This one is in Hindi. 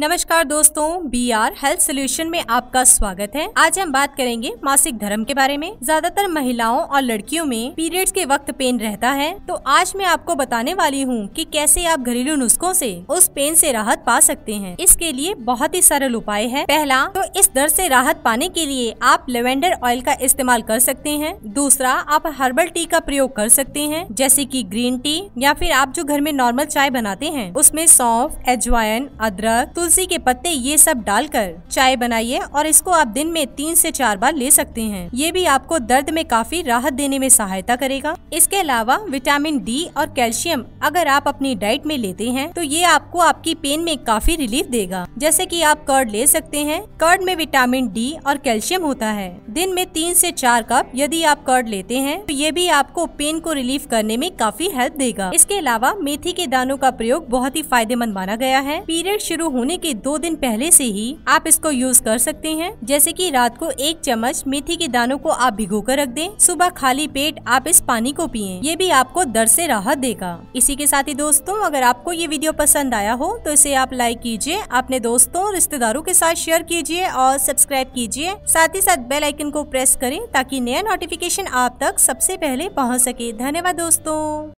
नमस्कार दोस्तों बी आर हेल्थ सॉल्यूशन में आपका स्वागत है आज हम बात करेंगे मासिक धर्म के बारे में ज्यादातर महिलाओं और लड़कियों में पीरियड्स के वक्त पेन रहता है तो आज मैं आपको बताने वाली हूँ कि कैसे आप घरेलू नुस्खों से उस पेन से राहत पा सकते हैं इसके लिए बहुत ही सरल उपाय है पहला तो इस दर्द से राहत पाने के लिए आप लेवेंडर ऑयल का इस्तेमाल कर सकते हैं दूसरा आप हर्बल टी का प्रयोग कर सकते हैं जैसे की ग्रीन टी या फिर आप जो घर में नॉर्मल चाय बनाते हैं उसमें सौंफ एजवाइन अदरक तुलसी के पत्ते ये सब डालकर चाय बनाइए और इसको आप दिन में तीन से चार बार ले सकते हैं ये भी आपको दर्द में काफी राहत देने में सहायता करेगा इसके अलावा विटामिन डी और कैल्शियम अगर आप अपनी डाइट में लेते हैं तो ये आपको आपकी पेन में काफी रिलीफ देगा जैसे कि आप कर्ड ले सकते हैं कर्ड में विटामिन डी और कैल्शियम होता है दिन में तीन से चार कप यदि आप कर्ड लेते हैं तो ये भी आपको पेन को रिलीफ करने में काफी हेल्प देगा इसके अलावा मेथी के दानों का प्रयोग बहुत ही फायदेमंद माना गया है पीरियड शुरू होने के दो दिन पहले से ही आप इसको यूज कर सकते हैं जैसे कि रात को एक चम्मच मेथी के दानों को आप भिगो कर रख दें सुबह खाली पेट आप इस पानी को पिए ये भी आपको दर्द से राहत देगा इसी के साथ ही दोस्तों अगर आपको ये वीडियो पसंद आया हो तो इसे आप लाइक कीजिए अपने दोस्तों और रिश्तेदारों के साथ शेयर कीजिए और सब्सक्राइब कीजिए साथ ही साथ बेल आइकन को प्रेस करें ताकि नया नोटिफिकेशन आप तक सबसे पहले पहुँच सके धन्यवाद दोस्तों